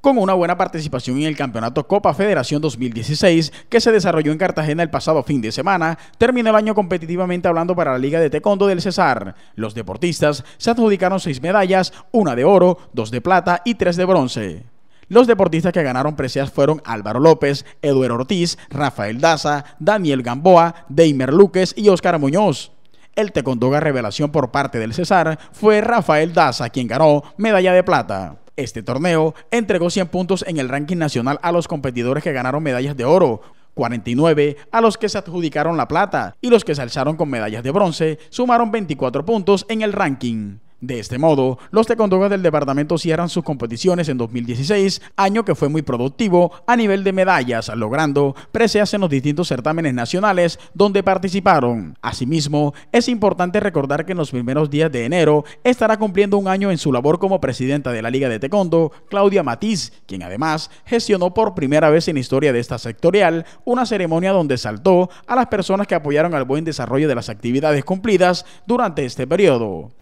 con una buena participación en el Campeonato Copa Federación 2016 que se desarrolló en Cartagena el pasado fin de semana, terminó el año competitivamente hablando para la Liga de Taekwondo del Cesar. Los deportistas se adjudicaron seis medallas, una de oro, dos de plata y tres de bronce. Los deportistas que ganaron preseas fueron Álvaro López, Eduardo Ortiz, Rafael Daza, Daniel Gamboa, Deimer Luquez y Óscar Muñoz. El tecondoga revelación por parte del Cesar fue Rafael Daza, quien ganó medalla de plata. Este torneo entregó 100 puntos en el ranking nacional a los competidores que ganaron medallas de oro, 49 a los que se adjudicaron la plata y los que se alzaron con medallas de bronce sumaron 24 puntos en el ranking. De este modo, los tecondogas del departamento cierran sus competiciones en 2016, año que fue muy productivo a nivel de medallas, logrando preseas en los distintos certámenes nacionales donde participaron. Asimismo, es importante recordar que en los primeros días de enero estará cumpliendo un año en su labor como presidenta de la Liga de Tecondo, Claudia Matiz, quien además gestionó por primera vez en historia de esta sectorial una ceremonia donde saltó a las personas que apoyaron al buen desarrollo de las actividades cumplidas durante este periodo.